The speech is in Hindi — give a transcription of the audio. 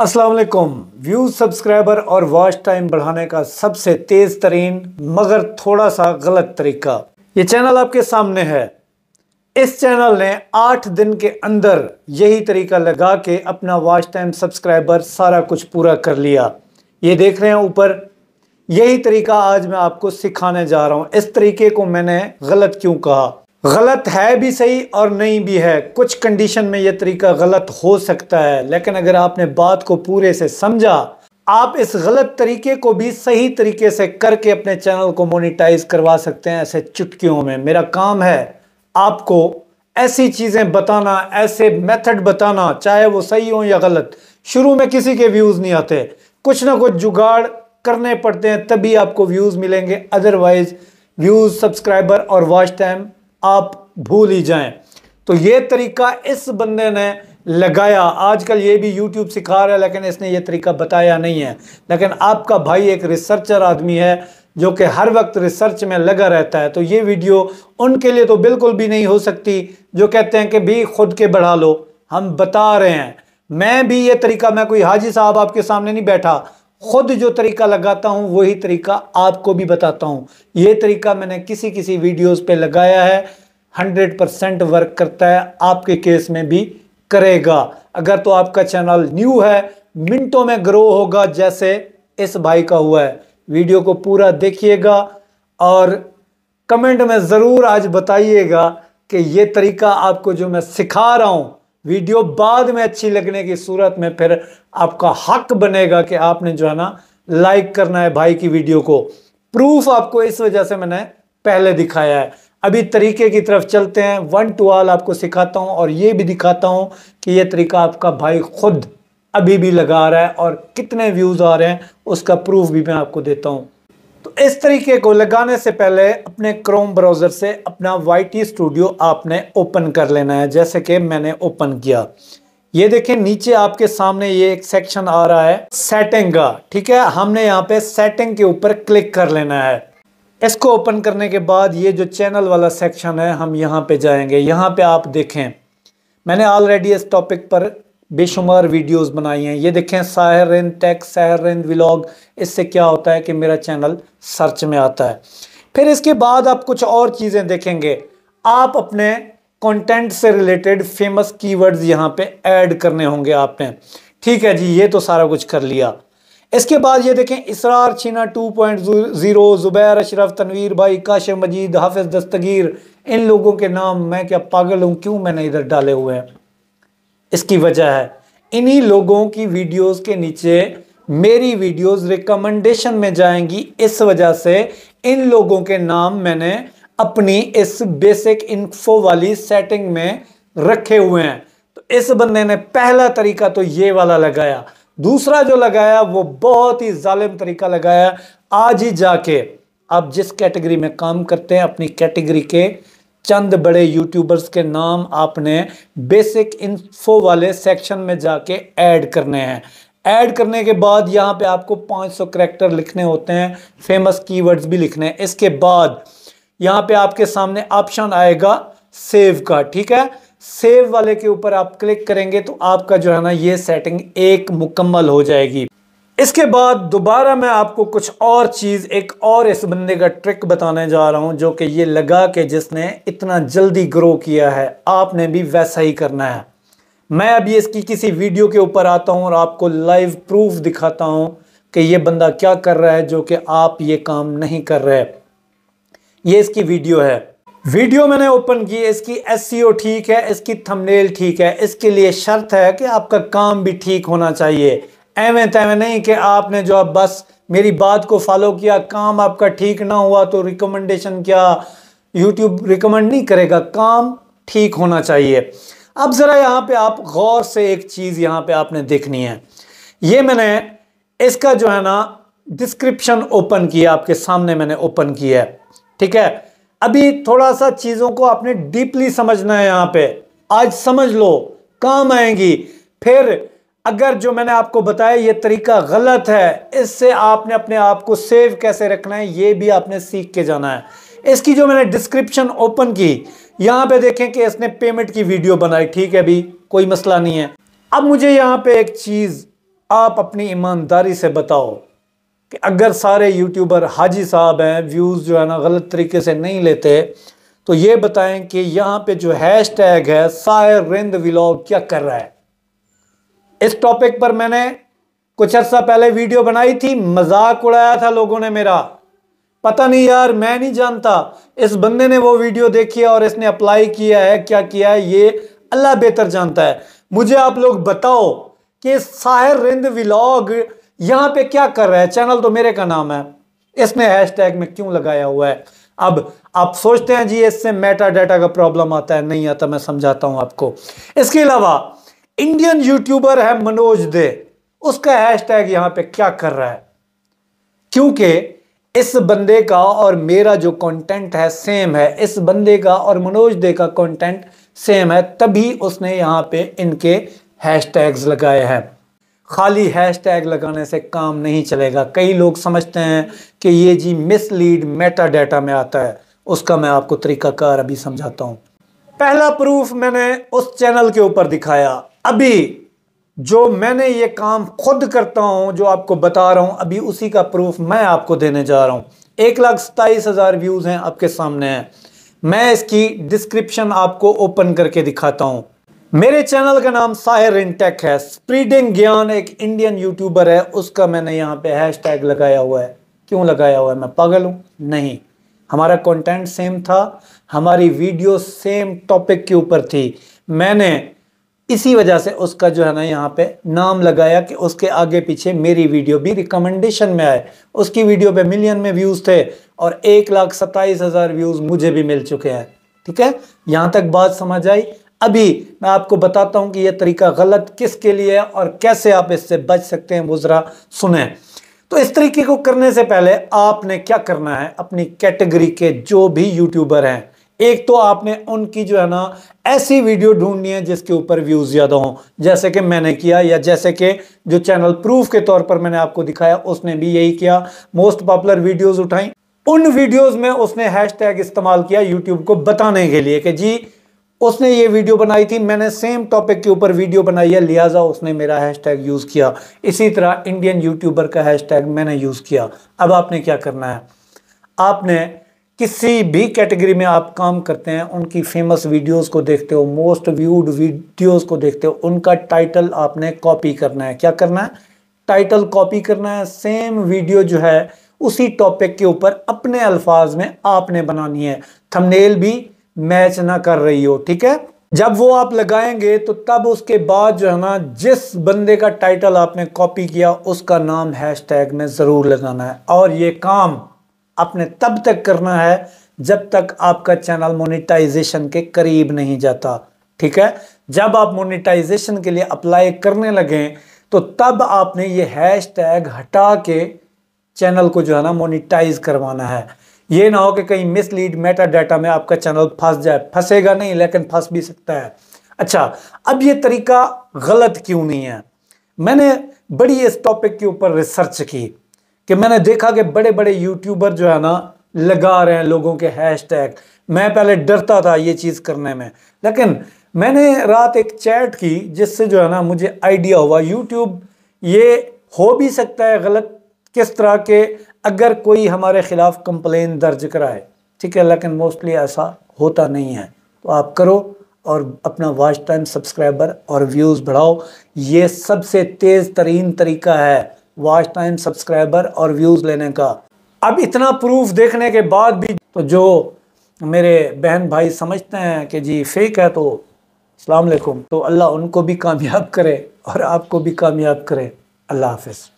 असलम व्यूज सब्सक्राइबर और वॉच टाइम बढ़ाने का सबसे तेज़ तरीन मगर थोड़ा सा गलत तरीका ये चैनल आपके सामने है इस चैनल ने आठ दिन के अंदर यही तरीका लगा के अपना वॉच टाइम सब्सक्राइबर सारा कुछ पूरा कर लिया ये देख रहे हैं ऊपर यही तरीका आज मैं आपको सिखाने जा रहा हूँ इस तरीके को मैंने गलत क्यों कहा गलत है भी सही और नहीं भी है कुछ कंडीशन में यह तरीका गलत हो सकता है लेकिन अगर आपने बात को पूरे से समझा आप इस गलत तरीके को भी सही तरीके से करके अपने चैनल को मोनिटाइज करवा सकते हैं ऐसे चुटकियों में मेरा काम है आपको ऐसी चीज़ें बताना ऐसे मेथड बताना चाहे वो सही हो या गलत शुरू में किसी के व्यूज़ नहीं आते कुछ ना कुछ जुगाड़ करने पड़ते हैं तभी आपको व्यूज़ मिलेंगे अदरवाइज़ व्यूज़ सब्सक्राइबर और वॉच टाइम आप भूल ही जाएं तो ये तरीका इस बंदे ने लगाया आजकल ये भी YouTube सिखा रहा है लेकिन इसने ये तरीका बताया नहीं है लेकिन आपका भाई एक रिसर्चर आदमी है जो कि हर वक्त रिसर्च में लगा रहता है तो ये वीडियो उनके लिए तो बिल्कुल भी नहीं हो सकती जो कहते हैं कि भी खुद के बढ़ा लो हम बता रहे हैं मैं भी ये तरीका मैं कोई हाजी साहब आपके सामने नहीं बैठा खुद जो तरीका लगाता हूँ वही तरीका आपको भी बताता हूँ ये तरीका मैंने किसी किसी वीडियोस पे लगाया है 100 परसेंट वर्क करता है आपके केस में भी करेगा अगर तो आपका चैनल न्यू है मिनटों में ग्रो होगा जैसे इस भाई का हुआ है वीडियो को पूरा देखिएगा और कमेंट में ज़रूर आज बताइएगा कि ये तरीका आपको जो मैं सिखा रहा हूँ वीडियो बाद में अच्छी लगने की सूरत में फिर आपका हक बनेगा कि आपने जो है ना लाइक करना है भाई की वीडियो को प्रूफ आपको इस वजह से मैंने पहले दिखाया है अभी तरीके की तरफ चलते हैं वन टू ऑल आपको सिखाता हूं और ये भी दिखाता हूं कि ये तरीका आपका भाई खुद अभी भी लगा रहा है और कितने व्यूज़ आ रहे हैं उसका प्रूफ भी मैं आपको देता हूँ तो इस तरीके को लगाने से पहले अपने क्रोम ब्राउज़र से अपना वाई स्टूडियो आपने ओपन कर लेना है जैसे कि मैंने ओपन किया ये देखें नीचे आपके सामने ये एक सेक्शन आ रहा है सेटिंग का ठीक है हमने यहाँ पे सेटिंग के ऊपर क्लिक कर लेना है इसको ओपन करने के बाद ये जो चैनल वाला सेक्शन है हम यहाँ पे जाएंगे यहाँ पे आप देखें मैंने ऑलरेडी इस टॉपिक पर बेशुमार वीडियोस बनाई हैं ये देखें साहर साहरिन टेक साहरिन व्लॉग इससे क्या होता है कि मेरा चैनल सर्च में आता है फिर इसके बाद आप कुछ और चीज़ें देखेंगे आप अपने कंटेंट से रिलेटेड फेमस कीवर्ड्स यहाँ पे ऐड करने होंगे आपने ठीक है जी ये तो सारा कुछ कर लिया इसके बाद ये देखें Israr Chhina two point zero Zubair Ashraf Tanveer भाई काशिम मजीद हाफिज़ दस्तगीर इन लोगों के नाम मैं क्या पागल हूँ क्यों मैंने इधर डाले हुए हैं इसकी वजह है इन्हीं लोगों की वीडियोस के नीचे मेरी वीडियोस रिकमेंडेशन में जाएंगी इस वजह से इन लोगों के नाम मैंने अपनी इस बेसिक इन्फो वाली सेटिंग में रखे हुए हैं तो इस बंदे ने पहला तरीका तो ये वाला लगाया दूसरा जो लगाया वो बहुत ही जालिम तरीका लगाया आज ही जाके आप जिस कैटेगरी में काम करते हैं अपनी कैटेगरी के चंद बड़े यूट्यूबर्स के नाम आपने बेसिक इन्फो वाले सेक्शन में जाके ऐड करने हैं ऐड करने के बाद यहाँ पे आपको 500 करेक्टर लिखने होते हैं फेमस कीवर्ड्स भी लिखने हैं इसके बाद यहाँ पे आपके सामने ऑप्शन आएगा सेव का ठीक है सेव वाले के ऊपर आप क्लिक करेंगे तो आपका जो है ना ये सेटिंग एक मुकम्मल हो जाएगी इसके बाद दोबारा मैं आपको कुछ और चीज़ एक और इस बंदे का ट्रिक बताने जा रहा हूँ जो कि ये लगा कि जिसने इतना जल्दी ग्रो किया है आपने भी वैसा ही करना है मैं अभी इसकी किसी वीडियो के ऊपर आता हूँ और आपको लाइव प्रूफ दिखाता हूँ कि ये बंदा क्या कर रहा है जो कि आप ये काम नहीं कर रहे ये इसकी वीडियो है वीडियो मैंने ओपन की इसकी एस e ठीक है इसकी थंबनेल ठीक है इसके लिए शर्त है कि आपका काम भी ठीक होना चाहिए एवें तैवें नहीं कि आपने जो अब बस मेरी बात को फॉलो किया काम आपका ठीक ना हुआ तो रिकमेंडेशन क्या यूट्यूब रिकमेंड नहीं करेगा काम ठीक होना चाहिए अब ज़रा यहाँ पे आप गौर से एक चीज़ यहाँ पे आपने देखनी है ये मैंने इसका जो है ना डिस्क्रिप्शन ओपन किया आपके सामने मैंने ओपन किया है ठीक है अभी थोड़ा सा चीज़ों को आपने डीपली समझना है यहाँ पे आज समझ लो काम आएंगी फिर अगर जो मैंने आपको बताया ये तरीका गलत है इससे आपने अपने आप को सेव कैसे रखना है ये भी आपने सीख के जाना है इसकी जो मैंने डिस्क्रिप्शन ओपन की यहाँ पे देखें कि इसने पेमेंट की वीडियो बनाई ठीक है अभी कोई मसला नहीं है अब मुझे यहाँ पे एक चीज़ आप अपनी ईमानदारी से बताओ कि अगर सारे यूट्यूबर हाजी साहब हैं व्यूज़ जो है ना गलत तरीके से नहीं लेते तो ये बताएं कि यहाँ पे जो हैश टैग है सायर रिंद विलॉग क्या कर रहा है इस टॉपिक पर मैंने कुछ अर्सा पहले वीडियो बनाई थी मजाक उड़ाया था लोगों ने मेरा पता नहीं यार मैं नहीं जानता इस बंदे ने वो वीडियो देखी है और इसने अप्लाई किया है क्या किया है ये अल्लाह बेहतर जानता है मुझे आप लोग बताओ कि साहिर रिंद विलॉग यहाँ पे क्या कर रहा है चैनल तो मेरे का नाम है इसने हैशटैग में क्यों लगाया हुआ है अब आप सोचते हैं जी इससे मेटा डाटा का प्रॉब्लम आता है नहीं आता मैं समझाता हूं आपको इसके अलावा इंडियन यूट्यूबर है मनोज दे उसका हैशटैग यहां पे क्या कर रहा है क्योंकि इस बंदे का और मेरा जो कंटेंट है सेम है इस बंदे का और मनोज दे का कंटेंट सेम है तभी उसने यहां पे इनके हैशटैग्स लगाए हैं खाली हैशटैग लगाने से काम नहीं चलेगा कई लोग समझते हैं कि ये जी मिसलीड मेटा डेटा में आता है उसका मैं आपको तरीकाकार अभी समझाता हूं पहला प्रूफ मैंने उस चैनल के ऊपर दिखाया अभी जो मैंने ये काम खुद करता हूं जो आपको बता रहा हूं अभी उसी का प्रूफ मैं आपको देने जा रहा हूं एक लाख सताईस हज़ार व्यूज़ हैं आपके सामने हैं मैं इसकी डिस्क्रिप्शन आपको ओपन करके दिखाता हूं मेरे चैनल का नाम साहिर टेक है स्प्रीडिंग ज्ञान एक इंडियन यूट्यूबर है उसका मैंने यहाँ पे हैश लगाया हुआ है क्यों लगाया हुआ है मैं पागल हूं नहीं हमारा कंटेंट सेम था हमारी वीडियो सेम टॉपिक के ऊपर थी मैंने इसी वजह से उसका जो है ना यहाँ पे नाम लगाया कि उसके आगे पीछे मेरी वीडियो भी रिकमेंडेशन में आए उसकी वीडियो पे मिलियन में व्यूज़ थे और एक लाख सत्ताईस हज़ार व्यूज़ मुझे भी मिल चुके हैं ठीक है यहाँ तक बात समझ आई अभी मैं आपको बताता हूँ कि यह तरीका गलत किसके लिए है और कैसे आप इससे बच सकते हैं वो ज़रा सुने तो इस तरीके को करने से पहले आपने क्या करना है अपनी कैटेगरी के जो भी यूट्यूबर हैं एक तो आपने उनकी जो है ना ऐसी वीडियो ढूंढनी है जिसके ऊपर व्यूज़ ज़्यादा हो जैसे कि मैंने किया या जैसे कि जो चैनल प्रूफ के तौर पर मैंने आपको दिखाया उसने भी यही किया मोस्ट पॉपुलर वीडियोज़ उठाई उन वीडियोज में उसने हैशटैग इस्तेमाल किया यूट्यूब को बताने के लिए कि जी उसने ये वीडियो बनाई थी मैंने सेम टॉपिक के ऊपर वीडियो बनाई है लिहाजा उसने मेरा हैशटैग यूज़ किया इसी तरह इंडियन यूट्यूबर का हैशटैग मैंने यूज़ किया अब आपने क्या करना है आपने किसी भी कैटेगरी में आप काम करते हैं उनकी फेमस वीडियोस को देखते हो मोस्ट व्यूड वीडियोस को देखते हो उनका टाइटल आपने कॉपी करना है क्या करना है टाइटल कॉपी करना है सेम वीडियो जो है उसी टॉपिक के ऊपर अपने अल्फाज में आपने बनानी है थंबनेल भी मैच ना कर रही हो ठीक है जब वो आप लगाएंगे तो तब उसके बाद जो है ना जिस बंदे का टाइटल आपने कॉपी किया उसका नाम हैशटैग में ज़रूर लगाना है और ये काम आपने तब तक करना है जब तक आपका चैनल मोनेटाइजेशन के करीब नहीं जाता ठीक है जब आप मोनेटाइजेशन के लिए अप्लाई करने लगे तो तब आपने ये हैश टैग हटा के चैनल को जो है ना मोनिटाइज करवाना है ये ना हो कि कहीं मिसलीड मेटा डाटा में आपका चैनल फंस जाए फंसेगा नहीं लेकिन फंस भी सकता है अच्छा अब ये तरीका गलत क्यों नहीं है मैंने बड़ी इस टॉपिक के ऊपर रिसर्च की कि मैंने देखा कि बड़े बड़े यूट्यूबर जो है ना लगा रहे हैं लोगों के हैशटैग मैं पहले डरता था ये चीज़ करने में लेकिन मैंने रात एक चैट की जिससे जो है ना मुझे आइडिया हुआ यूट्यूब ये हो भी सकता है गलत किस तरह के अगर कोई हमारे ख़िलाफ़ कंप्लेन दर्ज कराए ठीक है लेकिन मोस्टली ऐसा होता नहीं है तो आप करो और अपना वॉच टाइम सब्सक्राइबर और व्यूज़ बढ़ाओ ये सबसे तेज़ तरीन तरीका है वॉच टाइम सब्सक्राइबर और व्यूज़ लेने का अब इतना प्रूफ देखने के बाद भी तो जो मेरे बहन भाई समझते हैं कि जी फेक है तो अलैक्म तो अल्लाह उनको भी कामयाब करे और आपको भी कामयाब करे अल्लाह हाफिज़